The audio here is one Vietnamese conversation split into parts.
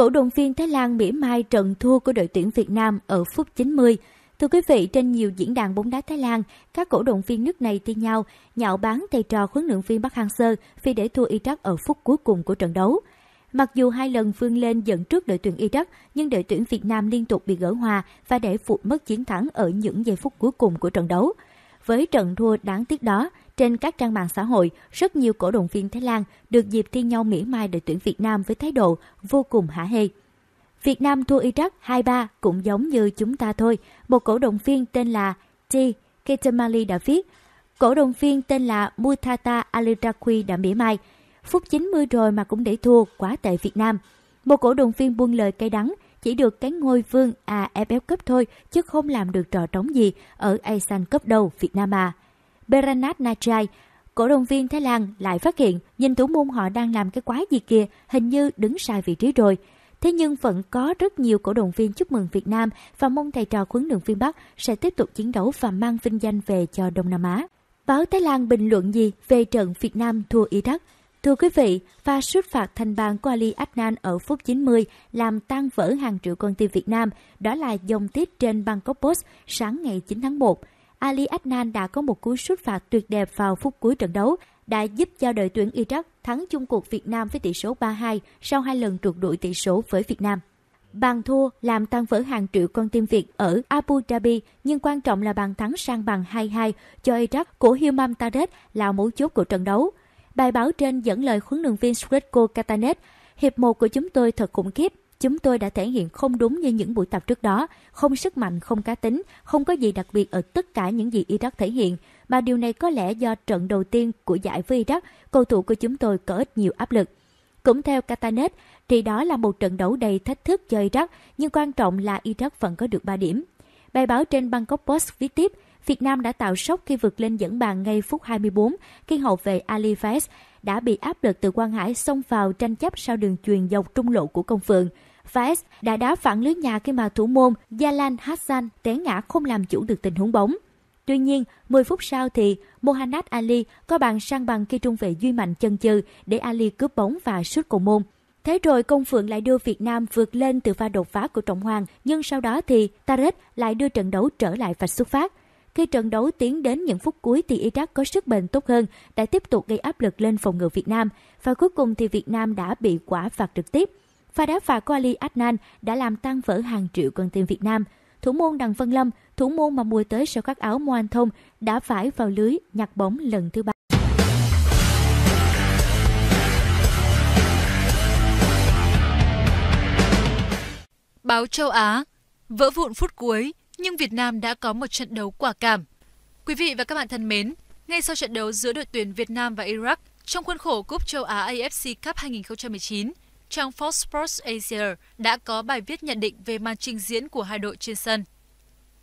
Cổ động viên Thái Lan mỉa mai trận thua của đội tuyển Việt Nam ở phút 90. Thưa quý vị, trên nhiều diễn đàn bóng đá Thái Lan, các cổ động viên nước này thi nhau nhạo báng thầy trò huấn luyện viên Park Hang-seo vì để thua Iraq ở phút cuối cùng của trận đấu. Mặc dù hai lần vươn lên dẫn trước đội tuyển Iraq, nhưng đội tuyển Việt Nam liên tục bị gỡ hòa và để phụt mất chiến thắng ở những giây phút cuối cùng của trận đấu. Với trận thua đáng tiếc đó, trên các trang mạng xã hội, rất nhiều cổ động viên Thái Lan được dịp thi nhau mỉa mai đội tuyển Việt Nam với thái độ vô cùng hả hê. Việt Nam thua Iraq 2-3 cũng giống như chúng ta thôi. Một cổ động viên tên là T. Ketamali đã viết. Cổ động viên tên là Mutata Alirakwi đã mỉa mai. Phút 90 rồi mà cũng để thua, quá tệ Việt Nam. Một cổ động viên buông lời cay đắng, chỉ được cái ngôi vương AFF Cup thôi, chứ không làm được trò trống gì ở Asian Cup đầu Việt Nam à. Bernard Nachai, cổ động viên Thái Lan lại phát hiện nhìn thủ môn họ đang làm cái quái gì kia, hình như đứng sai vị trí rồi. Thế nhưng vẫn có rất nhiều cổ động viên chúc mừng Việt Nam và mong thầy trò huấn luyện viên Bắc sẽ tiếp tục chiến đấu và mang vinh danh về cho Đông Nam Á. Báo Thái Lan bình luận gì về trận Việt Nam thua Iraq? Thưa quý vị, pha xuất phạt thành bàn của Ali Adnan ở phút 90 làm tan vỡ hàng triệu con tim Việt Nam. Đó là dòng tiết trên Bangkok Post sáng ngày 9 tháng 1. Ali Adnan đã có một cú sút phạt tuyệt đẹp vào phút cuối trận đấu, đã giúp cho đội tuyển Iraq thắng chung cuộc Việt Nam với tỷ số 3-2 sau hai lần trượt đuổi tỷ số với Việt Nam. Bàn thua làm tan vỡ hàng triệu con tim Việt ở Abu Dhabi, nhưng quan trọng là bàn thắng sang bằng 2-2 cho Iraq của Hilmam Tarek là mấu chốt của trận đấu. Bài báo trên dẫn lời huấn luyện viên Sretko Katanet, hiệp một của chúng tôi thật khủng khiếp, Chúng tôi đã thể hiện không đúng như những buổi tập trước đó, không sức mạnh, không cá tính, không có gì đặc biệt ở tất cả những gì Iraq thể hiện. Mà điều này có lẽ do trận đầu tiên của giải với Iraq, cầu thủ của chúng tôi có ít nhiều áp lực. Cũng theo Katanet, thì đó là một trận đấu đầy thách thức cho Iraq, nhưng quan trọng là Iraq vẫn có được 3 điểm. Bài báo trên Bangkok Post viết tiếp, Việt Nam đã tạo sốc khi vượt lên dẫn bàn ngay phút 24 khi hậu vệ Ali Fes đã bị áp lực từ Quang Hải xông vào tranh chấp sau đường truyền dọc trung lộ của Công Phượng. Vaes đã đá phản lưới nhà khi mà thủ môn Yalan Hassan té ngã không làm chủ được tình huống bóng. Tuy nhiên, 10 phút sau thì Mohamed Ali có bàn sang bằng khi trung vệ Duy Mạnh chân chừ để Ali cướp bóng và sút cầu môn. Thế rồi Công Phượng lại đưa Việt Nam vượt lên từ pha đột phá của Trọng Hoàng, nhưng sau đó thì Tarek lại đưa trận đấu trở lại vạch xuất phát. Khi trận đấu tiến đến những phút cuối thì Iraq có sức bền tốt hơn, đã tiếp tục gây áp lực lên phòng ngự Việt Nam và cuối cùng thì Việt Nam đã bị quả phạt trực tiếp. Pha đá phạt của Ali Adnan đã làm tan vỡ hàng triệu con tim Việt Nam. Thủ môn Đặng Văn Lâm, thủ môn mà mùa tới sau các áo Moan Thông đã phải vào lưới nhặt bóng lần thứ ba. Báo châu Á Vỡ vụn phút cuối, nhưng Việt Nam đã có một trận đấu quả cảm. Quý vị và các bạn thân mến, ngay sau trận đấu giữa đội tuyển Việt Nam và Iraq trong khuôn khổ Cúp châu Á AFC Cup 2019, trang Fox Sports Asia đã có bài viết nhận định về màn trình diễn của hai đội trên sân.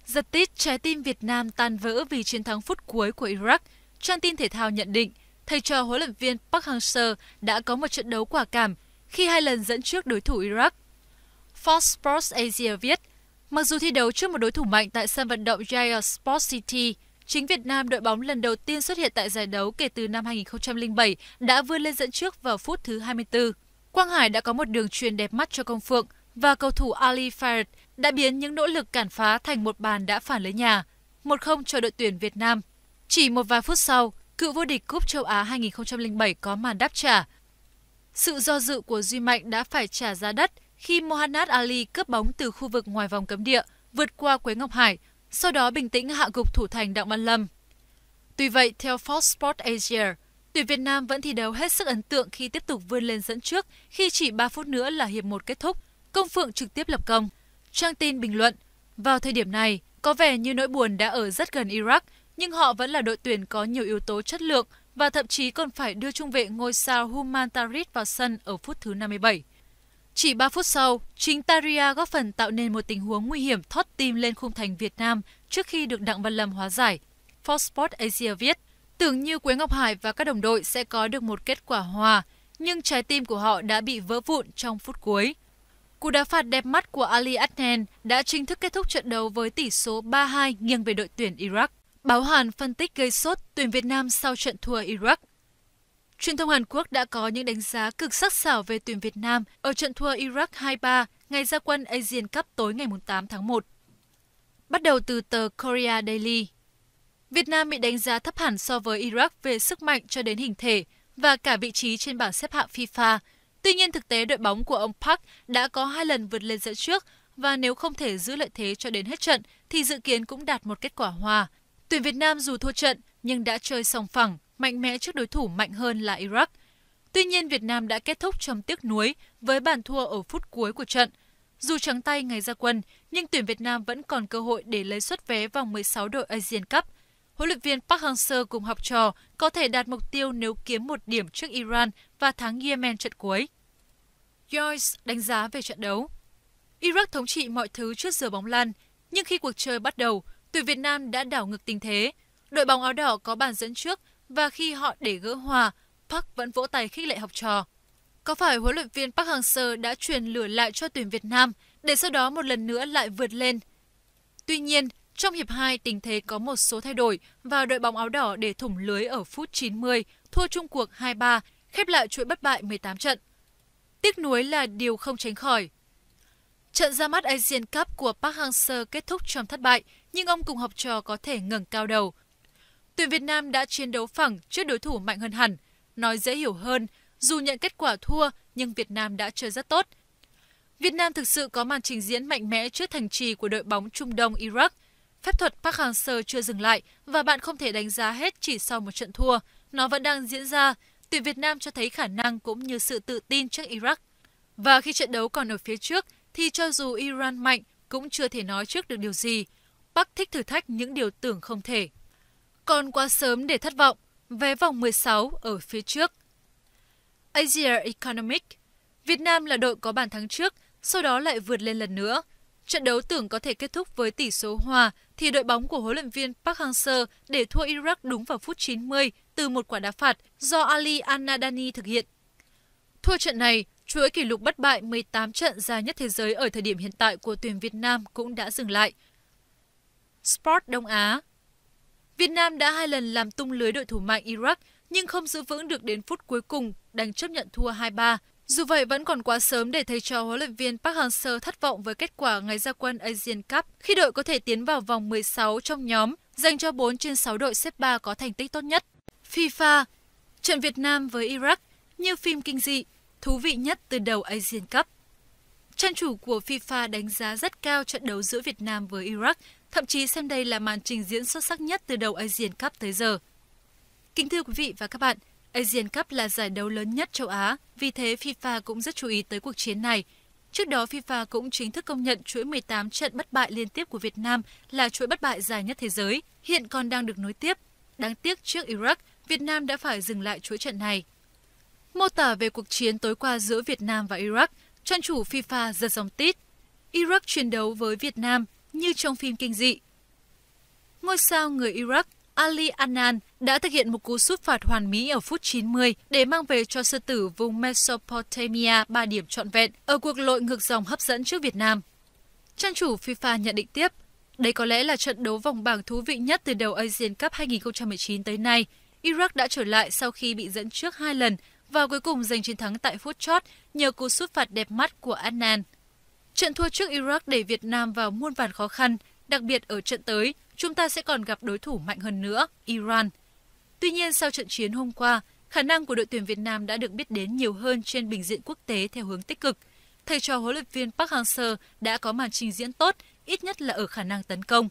Giật tít trái tim Việt Nam tan vỡ vì chiến thắng phút cuối của Iraq, trang tin thể thao nhận định thầy trò huấn luyện viên Park Hang-seo đã có một trận đấu quả cảm khi hai lần dẫn trước đối thủ Iraq. Fox Sports Asia viết, mặc dù thi đấu trước một đối thủ mạnh tại sân vận động Jaya Sports City, chính Việt Nam đội bóng lần đầu tiên xuất hiện tại giải đấu kể từ năm 2007 đã vươn lên dẫn trước vào phút thứ 24. Quang Hải đã có một đường truyền đẹp mắt cho công phượng và cầu thủ Ali Farid đã biến những nỗ lực cản phá thành một bàn đã phản lưới nhà, 1-0 cho đội tuyển Việt Nam. Chỉ một vài phút sau, cựu vô địch Cúp châu Á 2007 có màn đáp trả. Sự do dự của Duy Mạnh đã phải trả giá đắt khi Mohanad Ali cướp bóng từ khu vực ngoài vòng cấm địa, vượt qua Quế Ngọc Hải, sau đó bình tĩnh hạ gục thủ thành Đặng Văn Lâm. Tuy vậy, theo Fox Sport Asia, Tuyển Việt Nam vẫn thi đấu hết sức ấn tượng khi tiếp tục vươn lên dẫn trước khi chỉ 3 phút nữa là hiệp 1 kết thúc, Công Phượng trực tiếp lập công. Trang tin bình luận, vào thời điểm này, có vẻ như nỗi buồn đã ở rất gần Iraq, nhưng họ vẫn là đội tuyển có nhiều yếu tố chất lượng và thậm chí còn phải đưa trung vệ ngôi sao Human Tarit vào sân ở phút thứ 57. Chỉ 3 phút sau, chính Taria góp phần tạo nên một tình huống nguy hiểm thoát tim lên khung thành Việt Nam trước khi được Đặng Văn Lâm hóa giải. Fox Sport Asia viết, Tưởng như Quế Ngọc Hải và các đồng đội sẽ có được một kết quả hòa, nhưng trái tim của họ đã bị vỡ vụn trong phút cuối. Cú đá phạt đẹp mắt của Ali Adnan đã chính thức kết thúc trận đấu với tỷ số 3-2 nghiêng về đội tuyển Iraq. Báo Hàn phân tích gây sốt tuyển Việt Nam sau trận thua Iraq. Truyền thông Hàn Quốc đã có những đánh giá cực sắc sảo về tuyển Việt Nam ở trận thua Iraq 2-3 ngày ra quân Asian Cup tối ngày 8 tháng 1. Bắt đầu từ tờ Korea Daily, Việt Nam bị đánh giá thấp hẳn so với Iraq về sức mạnh cho đến hình thể và cả vị trí trên bảng xếp hạng FIFA. Tuy nhiên thực tế đội bóng của ông Park đã có hai lần vượt lên dẫn trước và nếu không thể giữ lợi thế cho đến hết trận thì dự kiến cũng đạt một kết quả hòa. Tuyển Việt Nam dù thua trận nhưng đã chơi sòng phẳng, mạnh mẽ trước đối thủ mạnh hơn là Iraq. Tuy nhiên Việt Nam đã kết thúc trong tiếc nuối với bàn thua ở phút cuối của trận. Dù trắng tay ngày ra quân, nhưng tuyển Việt Nam vẫn còn cơ hội để lấy suất vé vòng 16 đội Asian Cup – huấn luyện viên Park Hang-seo cùng học trò có thể đạt mục tiêu nếu kiếm một điểm trước Iran và thắng Yemen trận cuối. Joyce đánh giá về trận đấu. Iraq thống trị mọi thứ trước giờ bóng lăn, nhưng khi cuộc chơi bắt đầu, tuyển Việt Nam đã đảo ngược tình thế. Đội bóng áo đỏ có bàn dẫn trước và khi họ để gỡ hòa, Park vẫn vỗ tay khích lệ học trò. Có phải huấn luyện viên Park Hang-seo đã truyền lửa lại cho tuyển Việt Nam để sau đó một lần nữa lại vượt lên? Tuy nhiên, trong hiệp 2, tình thế có một số thay đổi và đội bóng áo đỏ để thủng lưới ở phút 90, thua chung cuộc 2-3, khép lại chuỗi bất bại 18 trận. Tiếc nuối là điều không tránh khỏi. Trận ra mắt Asian Cup của Park Hang-seo kết thúc trong thất bại, nhưng ông cùng học trò có thể ngẩng cao đầu. Tuyển Việt Nam đã chiến đấu phẳng trước đối thủ mạnh hơn hẳn. Nói dễ hiểu hơn, dù nhận kết quả thua nhưng Việt Nam đã chơi rất tốt. Việt Nam thực sự có màn trình diễn mạnh mẽ trước thành trì của đội bóng Trung Đông Iraq – Phép thuật Park Hang-seo chưa dừng lại và bạn không thể đánh giá hết chỉ sau một trận thua. Nó vẫn đang diễn ra. Tuyển Việt Nam cho thấy khả năng cũng như sự tự tin trước Iraq. Và khi trận đấu còn ở phía trước thì cho dù Iran mạnh cũng chưa thể nói trước được điều gì. Park thích thử thách những điều tưởng không thể. Còn quá sớm để thất vọng, vé vòng 16 ở phía trước. Asia Economic Việt Nam là đội có bàn thắng trước, sau đó lại vượt lên lần nữa. Trận đấu tưởng có thể kết thúc với tỷ số hòa thì đội bóng của huấn luyện viên Park Hang-seo để thua Iraq đúng vào phút 90 từ một quả đá phạt do Ali Anadani thực hiện. Thua trận này, chuỗi kỷ lục bất bại 18 trận dài nhất thế giới ở thời điểm hiện tại của tuyển Việt Nam cũng đã dừng lại. Sport Đông Á Việt Nam đã hai lần làm tung lưới đội thủ mạnh Iraq nhưng không giữ vững được đến phút cuối cùng đành chấp nhận thua 2-3 dù vậy, vẫn còn quá sớm để thầy trò huấn luyện viên Park Hang-seo thất vọng với kết quả ngày ra quân Asian Cup khi đội có thể tiến vào vòng 16 trong nhóm, dành cho 4 trên 6 đội xếp 3 có thành tích tốt nhất. FIFA, trận Việt Nam với Iraq như phim kinh dị, thú vị nhất từ đầu Asian Cup. Trang chủ của FIFA đánh giá rất cao trận đấu giữa Việt Nam với Iraq, thậm chí xem đây là màn trình diễn xuất sắc nhất từ đầu Asian Cup tới giờ. Kính thưa quý vị và các bạn, Asian Cup là giải đấu lớn nhất châu Á, vì thế FIFA cũng rất chú ý tới cuộc chiến này. Trước đó, FIFA cũng chính thức công nhận chuỗi 18 trận bất bại liên tiếp của Việt Nam là chuỗi bất bại dài nhất thế giới, hiện còn đang được nối tiếp. Đáng tiếc trước Iraq, Việt Nam đã phải dừng lại chuỗi trận này. Mô tả về cuộc chiến tối qua giữa Việt Nam và Iraq, trang chủ FIFA giật dòng tít. Iraq chiến đấu với Việt Nam như trong phim kinh dị. Ngôi sao người Iraq Ali Anan đã thực hiện một cú sút phạt hoàn mỹ ở phút 90 để mang về cho sư tử vùng Mesopotamia 3 điểm trọn vẹn ở cuộc lội ngược dòng hấp dẫn trước Việt Nam. Trang chủ FIFA nhận định tiếp, đây có lẽ là trận đấu vòng bảng thú vị nhất từ đầu Asian Cup 2019 tới nay. Iraq đã trở lại sau khi bị dẫn trước hai lần và cuối cùng giành chiến thắng tại phút chót nhờ cú sút phạt đẹp mắt của Anan. Trận thua trước Iraq để Việt Nam vào muôn vàn khó khăn, đặc biệt ở trận tới – chúng ta sẽ còn gặp đối thủ mạnh hơn nữa, Iran. Tuy nhiên, sau trận chiến hôm qua, khả năng của đội tuyển Việt Nam đã được biết đến nhiều hơn trên bình diện quốc tế theo hướng tích cực. Thầy trò huấn luyện viên Park Hang-seo đã có màn trình diễn tốt, ít nhất là ở khả năng tấn công.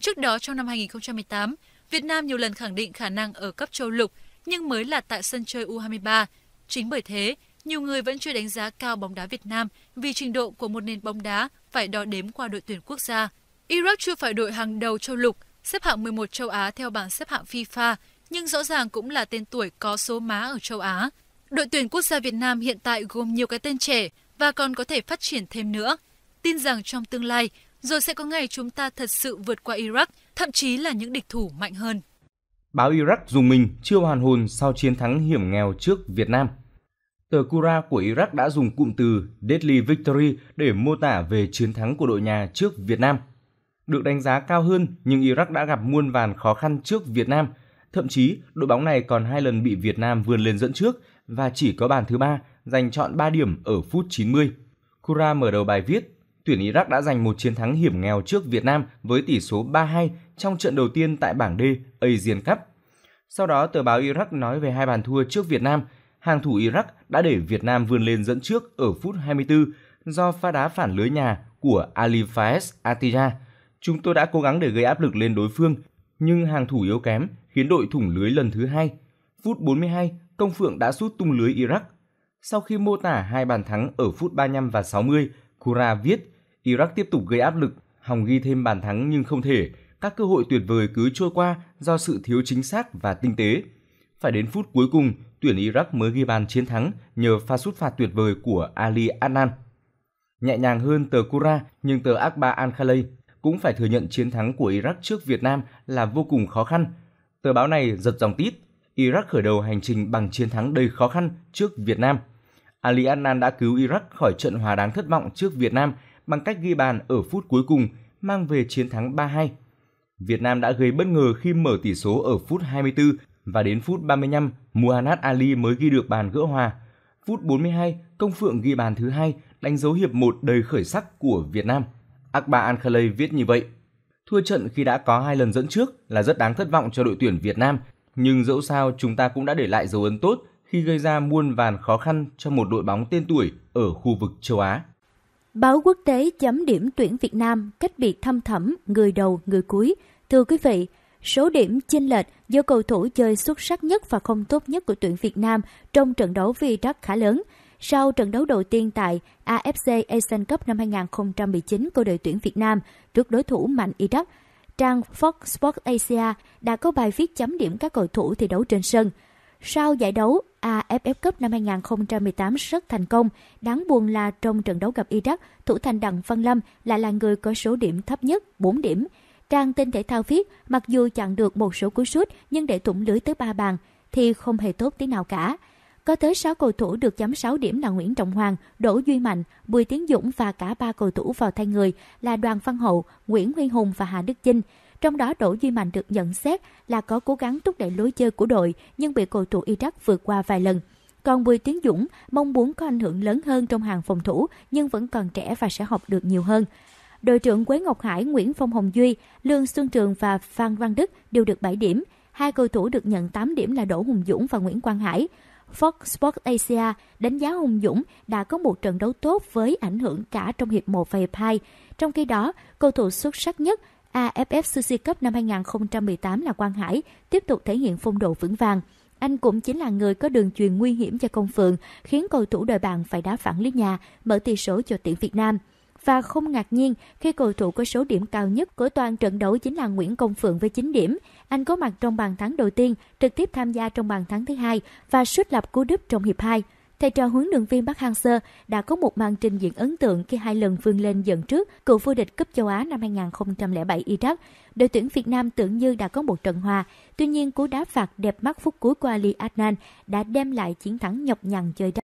Trước đó trong năm 2018, Việt Nam nhiều lần khẳng định khả năng ở cấp châu lục nhưng mới là tại sân chơi U23. Chính bởi thế, nhiều người vẫn chưa đánh giá cao bóng đá Việt Nam vì trình độ của một nền bóng đá phải đo đếm qua đội tuyển quốc gia Iraq chưa phải đội hàng đầu châu lục, xếp hạng 11 châu Á theo bảng xếp hạng FIFA, nhưng rõ ràng cũng là tên tuổi có số má ở châu Á. Đội tuyển quốc gia Việt Nam hiện tại gồm nhiều cái tên trẻ và còn có thể phát triển thêm nữa. Tin rằng trong tương lai, rồi sẽ có ngày chúng ta thật sự vượt qua Iraq, thậm chí là những địch thủ mạnh hơn. Báo Iraq dùng mình chưa hoàn hồn sau chiến thắng hiểm nghèo trước Việt Nam. Tờ Kura của Iraq đã dùng cụm từ Deadly Victory để mô tả về chiến thắng của đội nhà trước Việt Nam – được đánh giá cao hơn, nhưng Iraq đã gặp muôn vàn khó khăn trước Việt Nam. Thậm chí, đội bóng này còn hai lần bị Việt Nam vươn lên dẫn trước và chỉ có bàn thứ ba giành chọn 3 điểm ở phút 90. Kura mở đầu bài viết, tuyển Iraq đã giành một chiến thắng hiểm nghèo trước Việt Nam với tỷ số 3-2 trong trận đầu tiên tại bảng D Asian Cup. Sau đó, tờ báo Iraq nói về hai bàn thua trước Việt Nam. Hàng thủ Iraq đã để Việt Nam vươn lên dẫn trước ở phút 24 do pha đá phản lưới nhà của Ali Faiz Atija – Chúng tôi đã cố gắng để gây áp lực lên đối phương, nhưng hàng thủ yếu kém khiến đội thủng lưới lần thứ hai. Phút 42, Công Phượng đã sút tung lưới Iraq. Sau khi mô tả hai bàn thắng ở phút 35 và 60, Kura viết Iraq tiếp tục gây áp lực, hòng ghi thêm bàn thắng nhưng không thể. Các cơ hội tuyệt vời cứ trôi qua do sự thiếu chính xác và tinh tế. Phải đến phút cuối cùng, tuyển Iraq mới ghi bàn chiến thắng nhờ pha sút phạt tuyệt vời của Ali Adnan. Nhẹ nhàng hơn tờ Kura nhưng tờ Akbar Al-Khalei cũng phải thừa nhận chiến thắng của Iraq trước Việt Nam là vô cùng khó khăn. Tờ báo này giật dòng tít, Iraq khởi đầu hành trình bằng chiến thắng đầy khó khăn trước Việt Nam. Ali Adnan đã cứu Iraq khỏi trận hòa đáng thất vọng trước Việt Nam bằng cách ghi bàn ở phút cuối cùng, mang về chiến thắng 3-2. Việt Nam đã gây bất ngờ khi mở tỷ số ở phút 24 và đến phút 35, Muhammad Ali mới ghi được bàn gỡ hòa. Phút 42, Công Phượng ghi bàn thứ hai, đánh dấu hiệp 1 đầy khởi sắc của Việt Nam. Akbar Ankhalay viết như vậy. Thua trận khi đã có hai lần dẫn trước là rất đáng thất vọng cho đội tuyển Việt Nam, nhưng dẫu sao chúng ta cũng đã để lại dấu ấn tốt khi gây ra muôn vàn khó khăn cho một đội bóng tên tuổi ở khu vực châu Á. Báo quốc tế chấm điểm tuyển Việt Nam cách biệt thâm thẩm người đầu người cuối. Thưa quý vị, số điểm chênh lệch do cầu thủ chơi xuất sắc nhất và không tốt nhất của tuyển Việt Nam trong trận đấu vì rất khá lớn – sau trận đấu đầu tiên tại AFC Asian Cup năm 2019 của đội tuyển Việt Nam trước đối thủ mạnh Iraq. Trang Fox Sports Asia đã có bài viết chấm điểm các cầu thủ thi đấu trên sân. Sau giải đấu AFF Cup năm 2018 rất thành công, đáng buồn là trong trận đấu gặp Iraq, thủ thành Đặng Văn Lâm lại là người có số điểm thấp nhất, 4 điểm. Trang tin thể thao viết, mặc dù chặn được một số cú sút nhưng để thủng lưới tới 3 bàn thì không hề tốt tí nào cả. Có tới 6 cầu thủ được chấm 6 điểm là Nguyễn Trọng Hoàng, Đỗ Duy Mạnh, Bùi Tiến Dũng và cả ba cầu thủ vào thay người là Đoàn Văn Hậu, Nguyễn Huy Hùng và Hà Đức Chinh. Trong đó Đỗ Duy Mạnh được nhận xét là có cố gắng thúc đẩy lối chơi của đội nhưng bị cầu thủ Iraq vượt qua vài lần. Còn Bùi Tiến Dũng mong muốn có ảnh hưởng lớn hơn trong hàng phòng thủ nhưng vẫn còn trẻ và sẽ học được nhiều hơn. Đội trưởng Quế Ngọc Hải, Nguyễn Phong Hồng Duy, Lương Xuân Trường và Phan Văn Đức đều được 7 điểm. Hai cầu thủ được nhận 8 điểm là Đỗ Hùng Dũng và Nguyễn Quang Hải. Fox Sports Asia đánh giá Hùng Dũng đã có một trận đấu tốt với ảnh hưởng cả trong hiệp 1 và hiệp 2. Trong khi đó, cầu thủ xuất sắc nhất AFF Suzuki Cup năm 2018 là Quang Hải tiếp tục thể hiện phong độ vững vàng. Anh cũng chính là người có đường truyền nguy hiểm cho công phượng, khiến cầu thủ đội bạn phải đá phản lưới nhà, mở tỷ số cho tuyển Việt Nam và không ngạc nhiên khi cầu thủ có số điểm cao nhất của toàn trận đấu chính là Nguyễn Công Phượng với 9 điểm. Anh có mặt trong bàn thắng đầu tiên, trực tiếp tham gia trong bàn thắng thứ hai và xuất lập cú đúp trong hiệp 2. Thầy trò huấn luyện viên Park Hang-seo đã có một màn trình diễn ấn tượng khi hai lần vươn lên dẫn trước cựu vô địch cúp châu Á năm 2007 Iraq. Đội tuyển Việt Nam tưởng như đã có một trận hòa, tuy nhiên cú đá phạt đẹp mắt phút cuối của Ali Adnan đã đem lại chiến thắng nhọc nhằn chơi đất.